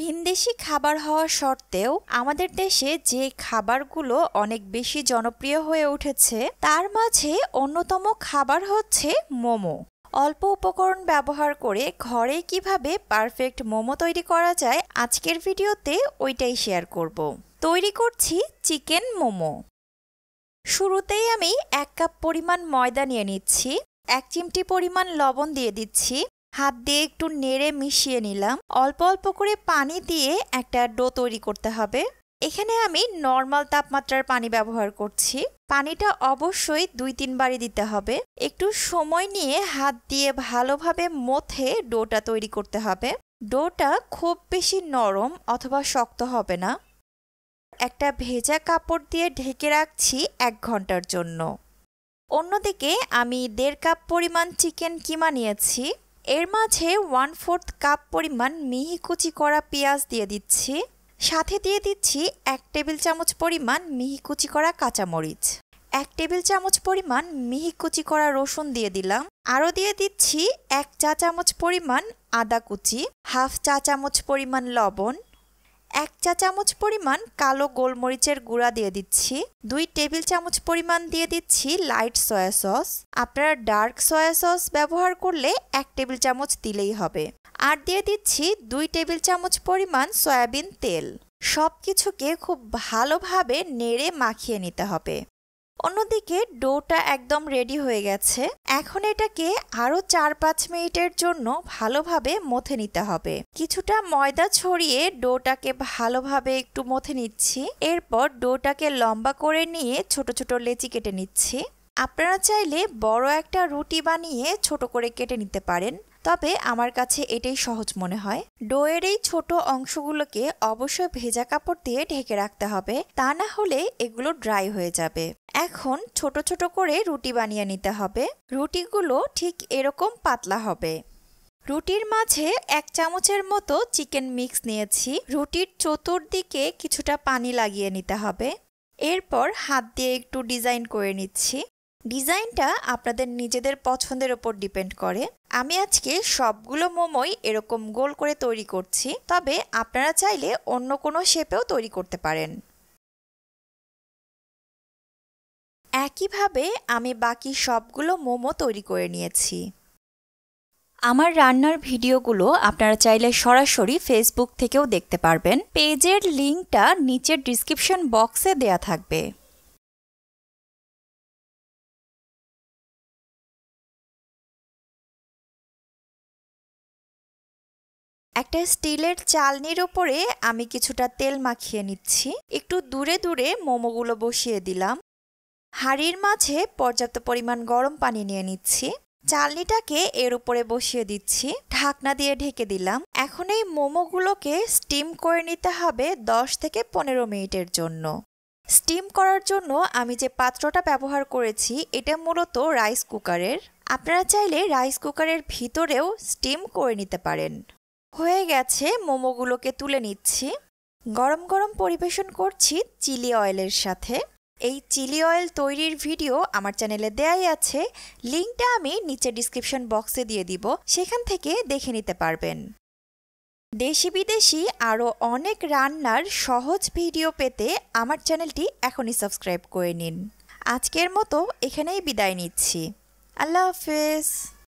ভিনদেশি খাবার হওয়া সত্ত্বেও আমাদের দেশে যে খাবারগুলো অনেক বেশি জনপ্রিয় হয়ে উঠেছে তার মাঝে অন্যতম খাবার হচ্ছে মোমো অল্প উপকরণ ব্যবহার করে ঘরে কিভাবে পারফেক্ট মোমো তৈরি করা যায় আজকের ভিডিওতে ওইটাই শেয়ার করব। তৈরি করছি চিকেন মোমো শুরুতেই আমি এক কাপ পরিমাণ ময়দা নিয়ে নিচ্ছি এক চিমটি পরিমাণ লবণ দিয়ে দিচ্ছি হাত দিয়ে একটু নেড়ে মিশিয়ে নিলাম অল্প অল্প করে পানি দিয়ে একটা ডো তৈরি করতে হবে এখানে আমি নর্মাল তাপমাত্রার পানি ব্যবহার করছি পানিটা অবশ্যই দুই তিনবারই দিতে হবে একটু সময় নিয়ে হাত দিয়ে ভালোভাবে মথে ডোটা তৈরি করতে হবে ডোটা খুব বেশি নরম অথবা শক্ত হবে না একটা ভেজা কাপড় দিয়ে ঢেকে রাখছি এক ঘন্টার জন্য অন্যদিকে আমি দেড় কাপ পরিমাণ চিকেন কিমা নিয়েছি এর মাঝে ওয়ান ফোর্থ কাপ পরিমাণ মিহি কুচি করা পেঁয়াজ দিয়ে দিচ্ছি সাথে দিয়ে দিচ্ছি এক টেবিল চামচ পরিমাণ মিহি কুচি করা কাঁচামরিচ এক টেবিল চামচ পরিমাণ মিহি কুচি করা রসুন দিয়ে দিলাম আরও দিয়ে দিচ্ছি এক চা চামচ পরিমাণ আদা কুচি হাফ চা চামচ পরিমাণ লবণ এক চা চামচ পরিমাণ কালো গোলমরিচের গুঁড়া দিয়ে দিচ্ছি দুই টেবিল চামচ পরিমাণ দিয়ে দিচ্ছি লাইট সয়া সস আপনারা ডার্ক সয়া সস ব্যবহার করলে এক টেবিল চামচ দিলেই হবে আর দিয়ে দিচ্ছি দুই টেবিল চামচ পরিমাণ সয়াবিন তেল সব কিছুকে খুব ভালোভাবে নেড়ে মাখিয়ে নিতে হবে অন্যদিকে ডোটা একদম রেডি হয়ে গেছে এখন এটাকে আরও চার পাঁচ মিনিটের জন্য ভালোভাবে মথে নিতে হবে কিছুটা ময়দা ছড়িয়ে ডোটাকে ভালোভাবে একটু মথে নিচ্ছি এরপর ডোটাকে লম্বা করে নিয়ে ছোট ছোট লেচি কেটে নিচ্ছি আপনারা চাইলে বড় একটা রুটি বানিয়ে ছোট করে কেটে নিতে পারেন তবে আমার কাছে এটাই সহজ মনে হয় ডোয়ের এই ছোট অংশগুলোকে অবশ্যই ভেজা কাপড় দিয়ে ঢেকে রাখতে হবে তা না হলে এগুলো ড্রাই হয়ে যাবে এখন ছোট ছোট করে রুটি বানিয়ে নিতে হবে রুটিগুলো ঠিক এরকম পাতলা হবে রুটির মাঝে এক চামচের মতো চিকেন মিক্স নিয়েছি রুটির চতুর্দিকে কিছুটা পানি লাগিয়ে নিতে হবে এরপর হাত দিয়ে একটু ডিজাইন করে নিচ্ছি ডিজাইনটা আপনাদের নিজেদের পছন্দের ওপর ডিপেন্ড করে আমি আজকে সবগুলো মোমোই এরকম গোল করে তৈরি করছি তবে আপনারা চাইলে অন্য কোনো শেপেও তৈরি করতে পারেন একইভাবে আমি বাকি সবগুলো মোমো তৈরি করে নিয়েছি আমার রান্নার ভিডিওগুলো আপনারা চাইলে সরাসরি ফেসবুক থেকেও দেখতে পারবেন পেজের লিঙ্কটা নিচের ডিসক্রিপশন বক্সে দেয়া থাকবে একটা স্টিলের চালনির ওপরে আমি কিছুটা তেল মাখিয়ে নিচ্ছি একটু দূরে দূরে মোমোগুলো বসিয়ে দিলাম হাড়ির মাঝে পর্যাপ্ত পরিমাণ গরম পানি নিয়ে নিচ্ছি চালনিটাকে এর উপরে বসিয়ে দিচ্ছি ঢাকনা দিয়ে ঢেকে দিলাম এখন এই মোমোগুলোকে স্টিম করে নিতে হবে 10 থেকে পনেরো মিনিটের জন্য স্টিম করার জন্য আমি যে পাত্রটা ব্যবহার করেছি এটা মূলত রাইস কুকারের আপনারা চাইলে রাইস কুকারের ভিতরেও স্টিম করে নিতে পারেন হয়ে গেছে মোমোগুলোকে তুলে নিচ্ছি গরম গরম পরিবেশন করছি চিলি অয়েলের সাথে এই চিলি অয়েল তৈরির ভিডিও আমার চ্যানেলে দেয়াই আছে লিঙ্কটা আমি নিচে ডিসক্রিপশন বক্সে দিয়ে দিব সেখান থেকে দেখে নিতে পারবেন দেশি বিদেশি আরও অনেক রান্নার সহজ ভিডিও পেতে আমার চ্যানেলটি এখনই সাবস্ক্রাইব করে নিন আজকের মতো এখানেই বিদায় নিচ্ছি আল্লাহ হাফেজ